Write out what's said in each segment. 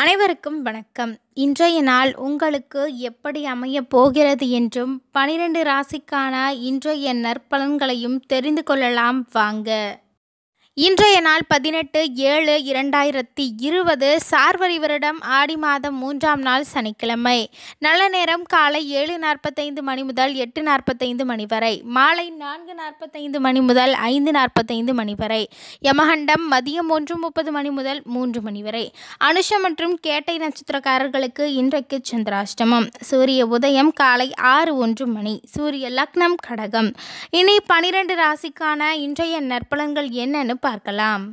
அனைவருக்கும் வணக்கம் இன்றைய நாள் உங்களுக்கு எப்படி அமையப் போகிறது என்றும் பனிரெண்டு ராசிக்கான இன்றைய நற்பலன்களையும் தெரிந்து கொள்ளலாம் வாங்க இன்றைய நாள் பதினெட்டு ஏழு இரண்டாயிரத்தி இருபது சார்வரி வருடம் ஆடி மாதம் மூன்றாம் நாள் சனிக்கிழமை நல்ல நேரம் காலை ஏழு நாற்பத்தைந்து மணி முதல் எட்டு நாற்பத்தைந்து மணி வரை மாலை நான்கு நாற்பத்தைந்து மணி முதல் ஐந்து நாற்பத்தைந்து மணி வரை யமகண்டம் மதியம் ஒன்று முப்பது மணி முதல் மூன்று மணி வரை அனுஷம் மற்றும் கேட்டை நட்சத்திரக்காரர்களுக்கு இன்றைக்கு சந்திராஷ்டமம் சூரிய உதயம் காலை ஆறு ஒன்று மணி சூரிய லக்னம் கடகம் இனி பனிரெண்டு ராசிக்கான இன்றைய நற்பலன்கள் என்னென்னு பார்க்கலாம்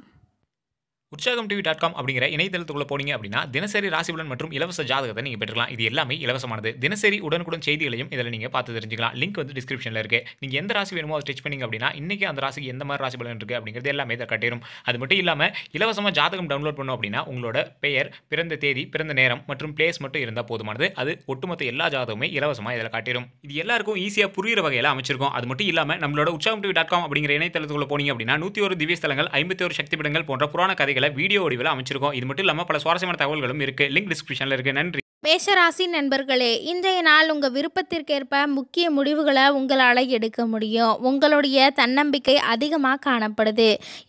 உற்சாகம் டிவி டாட் காம் அப்படிங்கிற இணையதளத்துக்குள்ள போனீங்க அப்படின்னா தினசரி ராசிபலன் மற்றும் இலவச ஜாதகத்தை நீங்கள் பெற்றுக்கலாம் இது எல்லாமே இலவசமானது தினசரி உடனுக்குடன் செய்திகளையும் இதில் நீங்கள் பார்த்து தெரிஞ்சுக்கலாம் லிங்க் வந்து டிஸ்கிரிப்ஷனில் இருக்குது நீங்கள் எந்த ராசி வேணுமோ அதை ஸ்டிச் பண்ணிங்க அப்படின்னா இன்றைக்கி அந்த ராசிக்கு எந்த மாதிரி ராசி பலன் இருக்குது அப்படிங்கிறது எல்லாமே இதை கட்டிடும் அது மட்டும் இல்லாமல் இலவசமாக ஜாதகம் டவுன்லோட் பண்ணோம் அப்படின்னா உங்களோட பெயர் பிறந்த தேதி பிறந்த நேரம் மற்றும் பிளேஸ் மட்டும் இருந்தால் போதுமானது அது ஒட்டுமொத்த எல்லா ஜாதகமே இலவசமாக இதில் காட்டிடும் இது எல்லாருக்கும் ஈஸியாக புரிகிற வகையில் அமைச்சிருக்கும் அது மட்டும் இல்லாமல் நம்மளோட உற்சாகம் டிவி டாட் காம் அப்படிங்கிற இணையதளத்துக்குள்ள போனீங்க அப்படின்னா நூற்றி ஒரு திவ்ய ஸ்தலங்கள் ஐம்பத்தி ஒரு பிடங்கள் போன்ற புராண கதை தகவல்களை வீடியோ வடிவில் அமைச்சிருக்கோம் இது மட்டும் இல்லாமல் பல சுவாரஸ்யமான தகவல்களும் இருக்குது லிங்க் டிஸ்கிரிப்ஷனில் இருக்குது நன்றி மேஷராசி நண்பர்களே இன்றைய நாள் உங்கள் விருப்பத்திற்கேற்ப முக்கிய முடிவுகளை உங்களால் எடுக்க முடியும் உங்களுடைய தன்னம்பிக்கை அதிகமாக காணப்படுது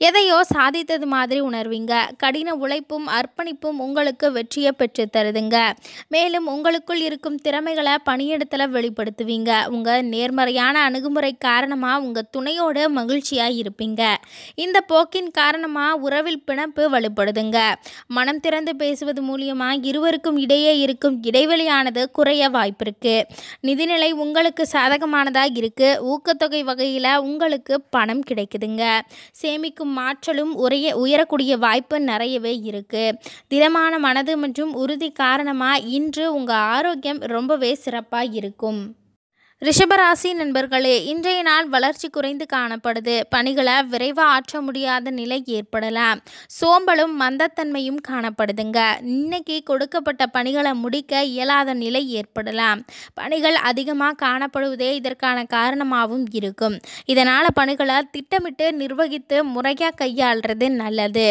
எதையோ சாதித்தது மாதிரி உணர்வீங்க கடின உழைப்பும் அர்ப்பணிப்பும் உங்களுக்கு வெற்றியை பெற்று தருதுங்க மேலும் உங்களுக்குள் இருக்கும் திறமைகளை பணியிடத்தில் வெளிப்படுத்துவீங்க உங்கள் நேர்மறையான அணுகுமுறை காரணமாக உங்கள் துணையோடு மகிழ்ச்சியாக இருப்பீங்க இந்த போக்கின் காரணமாக உறவில் பிணப்பு வலுப்படுதுங்க மனம் திறந்து பேசுவது மூலியமாக இருவருக்கும் இடையே இருக்கும் இருக்கும் இடைவெளியானது குறைய வாய்ப்பிருக்கு நிதிநிலை உங்களுக்கு சாதகமானதாக இருக்குது ஊக்கத்தொகை வகையில் உங்களுக்கு பணம் கிடைக்குதுங்க சேமிக்கும் மாற்றலும் உரைய உயரக்கூடிய வாய்ப்பு நிறையவே இருக்குது திடமான மனது மற்றும் உறுதி காரணமாக இன்று உங்கள் ஆரோக்கியம் ரொம்பவே சிறப்பாக இருக்கும் ரிஷபராசி நண்பர்களே இன்றைய நாள் வளர்ச்சி குறைந்து காணப்படுது பணிகளை விரைவாக ஆற்ற முடியாத நிலை ஏற்படலாம் சோம்பலும் மந்தத்தன்மையும் காணப்படுதுங்க இன்னைக்கு கொடுக்கப்பட்ட பணிகளை முடிக்க இயலாத நிலை ஏற்படலாம் பணிகள் அதிகமாக காணப்படுவதே இதற்கான காரணமாகவும் இருக்கும் இதனால் பணிகளை திட்டமிட்டு நிர்வகித்து முறையாக கையாளுறது நல்லது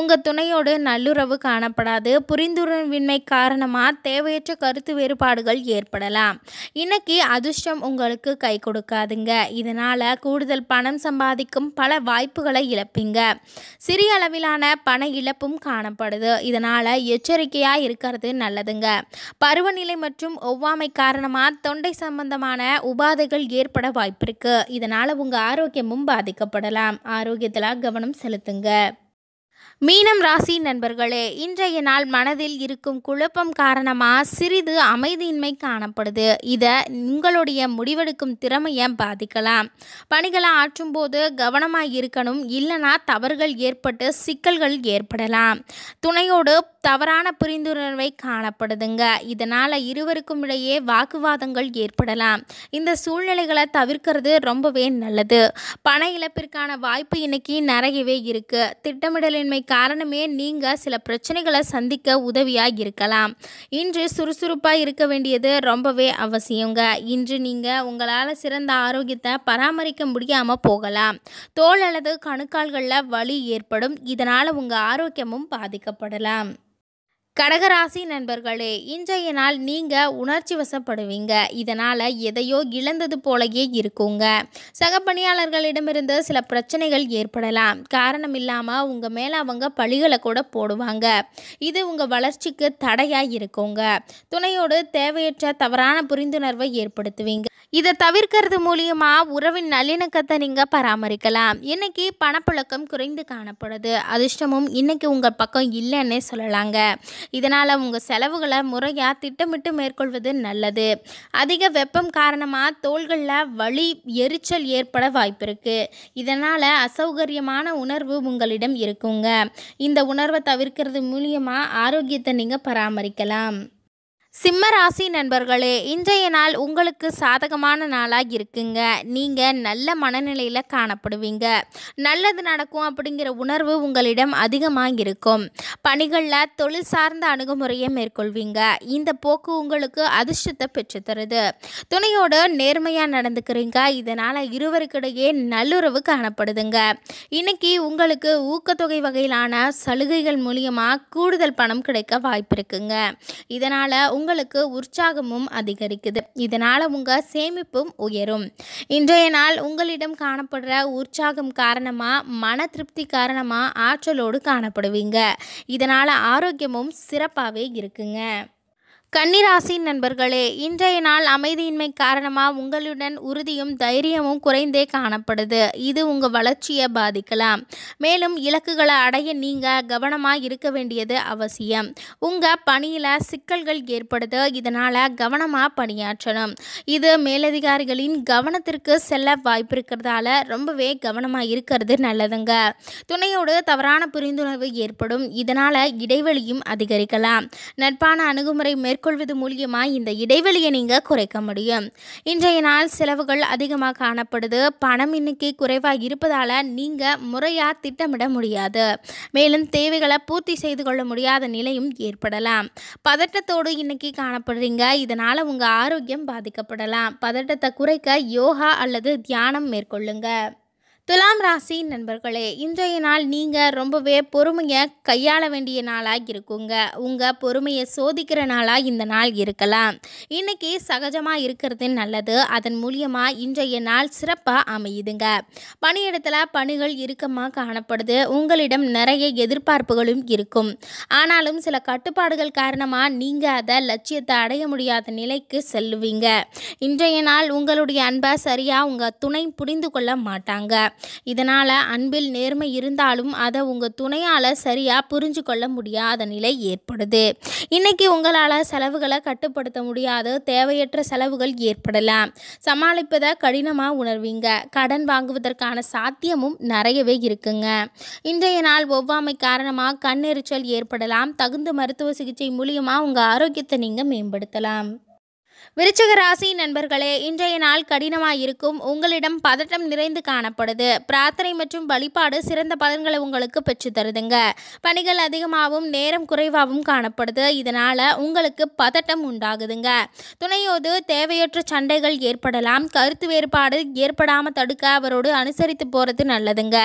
உங்கள் துணையோடு நல்லுறவு காணப்படாது புரிந்துணர்வின்மை காரணமாக தேவையற்ற கருத்து வேறுபாடுகள் ஏற்படலாம் இன்னைக்கு அதிர்ஷ்ட அதிர்ஷ்டம் உங்களுக்கு கை கொடுக்காதுங்க இதனால் கூடுதல் பணம் சம்பாதிக்கும் பல வாய்ப்புகளை இழப்பீங்க சிறிய அளவிலான பண இழப்பும் காணப்படுது இதனால் எச்சரிக்கையாக இருக்கிறது நல்லதுங்க பருவநிலை மற்றும் ஒவ்வாமை காரணமாக தொண்டை சம்பந்தமான உபாதைகள் ஏற்பட வாய்ப்பு இருக்குது இதனால் உங்கள் ஆரோக்கியமும் பாதிக்கப்படலாம் ஆரோக்கியத்தில் கவனம் செலுத்துங்க மீனம் ராசி நண்பர்களே இன்றைய நாள் மனதில் இருக்கும் குழப்பம் காரணமாக சிறிது அமைதியின்மை காணப்படுது இதை உங்களுடைய முடிவெடுக்கும் திறமையை பாதிக்கலாம் பணிகளை ஆற்றும்போது கவனமாக இருக்கணும் இல்லைனா தவறுகள் ஏற்பட்டு சிக்கல்கள் ஏற்படலாம் துணையோடு தவறான புரிந்துணர்வை காணப்படுதுங்க இதனால் இருவருக்கும் இடையே வாக்குவாதங்கள் ஏற்படலாம் இந்த சூழ்நிலைகளை தவிர்க்கிறது ரொம்பவே நல்லது பண இழப்பிற்கான வாய்ப்பு இன்னைக்கு நிறையவே இருக்குது திட்டமிடலின் தன்மை காரணமே நீங்கள் சில பிரச்சனைகளை சந்திக்க உதவியாக இருக்கலாம் இன்று சுறுசுறுப்பாக இருக்க வேண்டியது ரொம்பவே அவசியங்க இன்று நீங்கள் உங்களால் சிறந்த ஆரோக்கியத்தை பராமரிக்க முடியாமல் போகலாம் தோல் அல்லது கணுக்கால்களில் வலி ஏற்படும் இதனால் உங்கள் ஆரோக்கியமும் பாதிக்கப்படலாம் கடகராசி நண்பர்களே இன்றைய நாள் நீங்கள் உணர்ச்சி வசப்படுவீங்க இதனால் எதையோ இழந்தது போலயே இருக்குங்க சக பணியாளர்களிடமிருந்து சில பிரச்சனைகள் ஏற்படலாம் காரணம் இல்லாம உங்கள் மேலே அவங்க பழிகளை கூட போடுவாங்க இது உங்கள் வளர்ச்சிக்கு தடையாக இருக்குங்க துணையோடு தேவையற்ற தவறான புரிந்துணர்வை ஏற்படுத்துவீங்க இதை தவிர்க்கிறது மூலியமா உறவின் நல்லிணக்கத்தை நீங்கள் பராமரிக்கலாம் இன்னைக்கு பணப்புழக்கம் குறைந்து காணப்படுது அதிர்ஷ்டமும் இன்னைக்கு உங்கள் பக்கம் இல்லைன்னே சொல்லலாங்க இதனால் உங்கள் செலவுகளை முறையாக திட்டமிட்டு மேற்கொள்வது நல்லது அதிக வெப்பம் காரணமாக தோள்களில் வலி எரிச்சல் ஏற்பட வாய்ப்பு இருக்குது இதனால் அசௌகரியமான உணர்வு உங்களிடம் இருக்குங்க இந்த உணர்வை தவிர்க்கிறது மூலியமாக ஆரோக்கியத்தை நீங்கள் பராமரிக்கலாம் சிம்ம ராசி நண்பர்களே இன்றைய நாள் உங்களுக்கு சாதகமான நாளாக இருக்குங்க நீங்கள் நல்ல மனநிலையில் காணப்படுவீங்க நல்லது நடக்கும் அப்படிங்கிற உணர்வு உங்களிடம் அதிகமாக இருக்கும் பணிகளில் தொழில் சார்ந்த அணுகுமுறையை மேற்கொள்வீங்க இந்த போக்கு உங்களுக்கு அதிர்ஷ்டத்தை பெற்றுத்தருது துணையோடு நேர்மையாக நடந்துக்கிறீங்க இதனால் இருவருக்கிடையே நல்லுறவு காணப்படுதுங்க இன்னைக்கு உங்களுக்கு ஊக்கத்தொகை வகையிலான சலுகைகள் மூலியமாக கூடுதல் பணம் கிடைக்க வாய்ப்பு இருக்குங்க இதனால் உங்களுக்கு உற்சாகமும் அதிகரிக்குது இதனால் உங்கள் சேமிப்பும் உயரும் இன்றைய நாள் உங்களிடம் காணப்படுற உற்சாகம் காரணமாக மன திருப்தி காரணமாக ஆற்றலோடு காணப்படுவீங்க இதனால் ஆரோக்கியமும் சிறப்பாகவே இருக்குங்க கன்னிராசி நண்பர்களே இன்றைய நாள் அமைதியின்மை காரணமாக உங்களுடன் உறுதியும் தைரியமும் குறைந்தே காணப்படுது இது உங்கள் வளர்ச்சியை பாதிக்கலாம் மேலும் இலக்குகளை அடைய நீங்கள் கவனமாக இருக்க வேண்டியது அவசியம் உங்கள் பணியில் சிக்கல்கள் ஏற்படுது இதனால் கவனமாக பணியாற்றணும் இது மேலதிகாரிகளின் கவனத்திற்கு செல்ல வாய்ப்பு இருக்கிறதால ரொம்பவே கவனமாக இருக்கிறது நல்லதுங்க துணையோடு தவறான புரிந்துணர்வு ஏற்படும் இதனால் இடைவெளியும் அதிகரிக்கலாம் நட்பான அணுகுமுறை மேற்கொள்ள மேற்கொள்வது மூலியமாக இந்த இடைவெளியை நீங்கள் குறைக்க முடியும் இன்றைய நாள் செலவுகள் அதிகமாக காணப்படுது பணம் இன்னைக்கு குறைவாக இருப்பதால் நீங்கள் முறையாக திட்டமிட முடியாது மேலும் தேவைகளை பூர்த்தி செய்து கொள்ள முடியாத நிலையும் ஏற்படலாம் பதட்டத்தோடு இன்னைக்கு காணப்படுறீங்க இதனால் உங்கள் ஆரோக்கியம் பாதிக்கப்படலாம் பதட்டத்தை குறைக்க யோகா அல்லது தியானம் மேற்கொள்ளுங்கள் துலாம் ராசி நண்பர்களே இன்றைய நாள் நீங்கள் ரொம்பவே பொறுமையை கையாள வேண்டிய நாளாக இருக்குங்க உங்கள் பொறுமையை சோதிக்கிற நாளாக இந்த நாள் இருக்கலாம் இன்றைக்கி சகஜமாக இருக்கிறது நல்லது அதன் மூலியமாக இன்றைய நாள் சிறப்பாக அமையுதுங்க பணியிடத்தில் பணிகள் இறுக்கமாக காணப்படுது உங்களிடம் நிறைய எதிர்பார்ப்புகளும் இருக்கும் ஆனாலும் சில கட்டுப்பாடுகள் காரணமாக நீங்கள் அதை லட்சியத்தை அடைய முடியாத நிலைக்கு செல்லுவீங்க இன்றைய நாள் உங்களுடைய அன்பை சரியாக உங்கள் துணை புரிந்து கொள்ள மாட்டாங்க இதனால் அன்பில் நேர்மை இருந்தாலும் அதை உங்கள் துணையால் சரியாக புரிஞ்சு கொள்ள முடியாத நிலை ஏற்படுது இன்றைக்கி உங்களால் செலவுகளை கட்டுப்படுத்த முடியாத தேவையற்ற செலவுகள் ஏற்படலாம் சமாளிப்பதை கடினமாக உணர்வீங்க கடன் வாங்குவதற்கான சாத்தியமும் நிறையவே இருக்குங்க இன்றைய நாள் ஒவ்வாமை காரணமாக கண்ணெரிச்சல் ஏற்படலாம் தகுந்த மருத்துவ சிகிச்சை மூலியமாக உங்கள் ஆரோக்கியத்தை நீங்கள் மேம்படுத்தலாம் விருச்சக ராசி நண்பர்களே இன்றைய நாள் கடினமாயிருக்கும் உங்களிடம் பதட்டம் நிறைந்து காணப்படுது பிரார்த்தனை மற்றும் வழிபாடு சிறந்த பலன்களை உங்களுக்கு பெற்று தருதுங்க பணிகள் அதிகமாகவும் நேரம் குறைவாகவும் காணப்படுது இதனால் உங்களுக்கு பதட்டம் உண்டாகுதுங்க துணையோடு தேவையற்ற சண்டைகள் ஏற்படலாம் கருத்து வேறுபாடு ஏற்படாமல் தடுக்க அவரோடு அனுசரித்து போகிறது நல்லதுங்க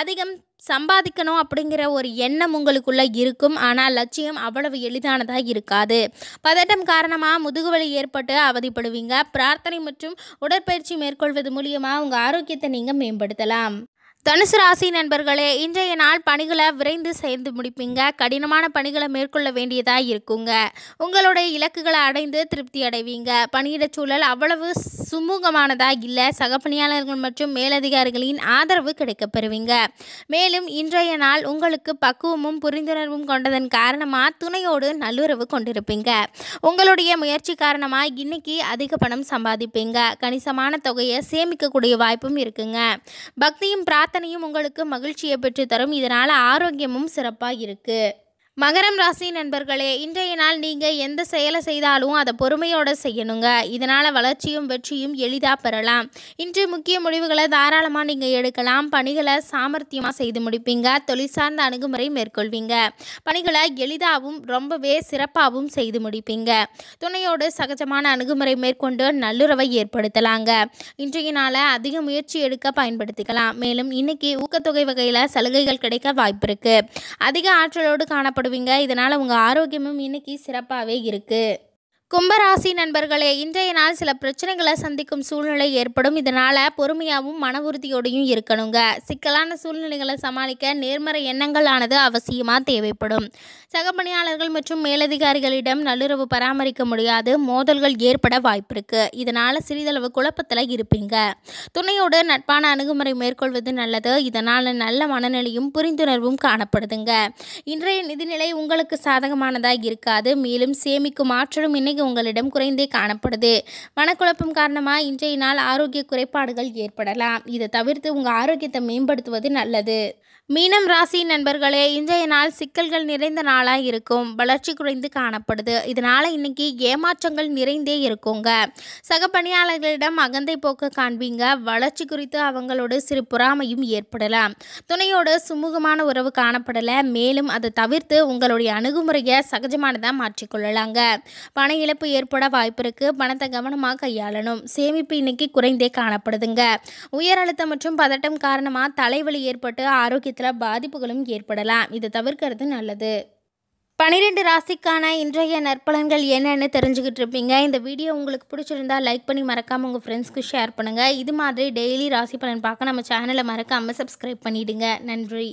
அதிகம் சம்பாதிக்கணும் அப்படிங்கிற ஒரு எண்ணம் உங்களுக்குள்ளே இருக்கும் ஆனால் லட்சியம் அவ்வளவு எளிதானதாக இருக்காது பதட்டம் காரணமாக முதுகுவலி ஏற்பட்டு அவதிப்படுவீங்க பிரார்த்தனை மற்றும் உடற்பயிற்சி மேற்கொள்வது மூலியமாக உங்கள் ஆரோக்கியத்தை நீங்கள் மேம்படுத்தலாம் தனுசு ராசி நண்பர்களே இன்றைய நாள் பணிகளை விரைந்து சேர்ந்து முடிப்பீங்க கடினமான பணிகளை மேற்கொள்ள வேண்டியதாக இருக்குங்க உங்களுடைய இலக்குகளை அடைந்து திருப்தி அடைவீங்க பணியிட சூழல் அவ்வளவு சுமூகமானதாக இல்லை சக பணியாளர்கள் மற்றும் மேலதிகாரிகளின் ஆதரவு கிடைக்கப்பெறுவீங்க மேலும் இன்றைய நாள் உங்களுக்கு பக்குவமும் புரிந்துணர்வும் கொண்டதன் காரணமாக துணையோடு நல்லுறவு கொண்டிருப்பீங்க உங்களுடைய முயற்சி காரணமாக இன்னைக்கு அதிக பணம் சம்பாதிப்பீங்க கணிசமான தொகையை சேமிக்கக்கூடிய வாய்ப்பும் இருக்குங்க பக்தியும் பிரார்த்தனை பிரார்த்தனையும் உங்களுக்கு மகிழ்ச்சியை பெற்றுத்தரும் இதனால் ஆரோக்கியமும் சிறப்பாக இருக்குது மகரம் ராசி நண்பர்களே இன்றைய நாள் நீங்கள் எந்த செயலை செய்தாலும் அதை பொறுமையோடு செய்யணுங்க இதனால் வளர்ச்சியும் வெற்றியும் எளிதாக பெறலாம் இன்று முக்கிய முடிவுகளை தாராளமாக நீங்கள் எடுக்கலாம் பணிகளை சாமர்த்தியமாக செய்து முடிப்பீங்க தொழில் சார்ந்த அணுகுமுறை மேற்கொள்வீங்க பணிகளை எளிதாகவும் ரொம்பவே சிறப்பாகவும் செய்து முடிப்பீங்க துணையோடு சகஜமான அணுகுமுறை மேற்கொண்டு நல்லுறவை ஏற்படுத்தலாங்க இன்றைய நாளை அதிக முயற்சி எடுக்க பயன்படுத்திக்கலாம் மேலும் இன்னைக்கு ஊக்கத்தொகை வகையில் சலுகைகள் கிடைக்க வாய்ப்பு இருக்குது அதிக ஆற்றலோடு காணப்படும் சாப்பிடுவீங்க இதனால் உங்கள் ஆரோக்கியமும் இன்றைக்கி சிறப்பாகவே இருக்குது கும்பராசி நண்பர்களே இன்றைய நாள் சில பிரச்சனைகளை சந்திக்கும் சூழ்நிலை ஏற்படும் இதனால் பொறுமையாகவும் மன உறுதியோடையும் இருக்கணுங்க சிக்கலான சூழ்நிலைகளை சமாளிக்க நேர்மறை எண்ணங்களானது அவசியமாக தேவைப்படும் சகப்பணியாளர்கள் மற்றும் மேலதிகாரிகளிடம் நல்லுறவு பராமரிக்க முடியாது மோதல்கள் ஏற்பட வாய்ப்பிருக்கு இதனால் சிறிதளவு குழப்பத்தில் இருப்பீங்க துணையோடு நட்பான அணுகுமுறை மேற்கொள்வது நல்லது இதனால் நல்ல மனநிலையும் புரிந்துணர்வும் காணப்படுதுங்க இன்றைய நிதிநிலை உங்களுக்கு சாதகமானதாக இருக்காது மேலும் சேமிக்கும் ஆற்றலும் இன்னைக்கு இன்னைக்கு உங்களிடம் குறைந்தே காணப்படுது மனக்குழப்பம் காரணமாக இன்றைய நாள் ஆரோக்கிய குறைபாடுகள் ஏற்படலாம் இதை தவிர்த்து உங்கள் ஆரோக்கியத்தை மேம்படுத்துவது நல்லது மீனம் ராசி நண்பர்களே இன்றைய நாள் சிக்கல்கள் நிறைந்த நாளாக இருக்கும் வளர்ச்சி குறைந்து காணப்படுது இதனால் இன்னைக்கு ஏமாற்றங்கள் நிறைந்தே இருக்குங்க சக பணியாளர்களிடம் அகந்தை போக்க காண்பீங்க வளர்ச்சி குறித்து அவங்களோட சிறு பொறாமையும் ஏற்படலாம் துணையோட சுமூகமான உறவு காணப்படலை மேலும் அதை தவிர்த்து உங்களுடைய அணுகுமுறையை சகஜமானதாக மாற்றிக்கொள்ளலாங்க பண இழப்பு ஏற்பட வாய்ப்பு இருக்குது பணத்தை கவனமாக கையாளணும் சேமிப்பு இன்னைக்கு குறைந்தே காணப்படுதுங்க உயர் அழுத்தம் மற்றும் பதட்டம் காரணமாக தலைவலி ஏற்பட்டு ஆரோக்கிய சில பாதிப்புகளும் ஏற்படலாம் இதை தவிர்க்கிறது நல்லது பனிரெண்டு ராசிக்கான இன்றைய நற்பலன்கள் என்னென்னு தெரிஞ்சுக்கிட்டு இருப்பீங்க இந்த வீடியோ உங்களுக்கு பிடிச்சிருந்தா லைக் பண்ணி மறக்காமல் உங்கள் ஃப்ரெண்ட்ஸ்க்கு ஷேர் பண்ணுங்கள் இது மாதிரி டெய்லி ராசி பலன் பார்க்க நம்ம சேனலை மறக்காமல் சப்ஸ்கிரைப் பண்ணிவிடுங்க நன்றி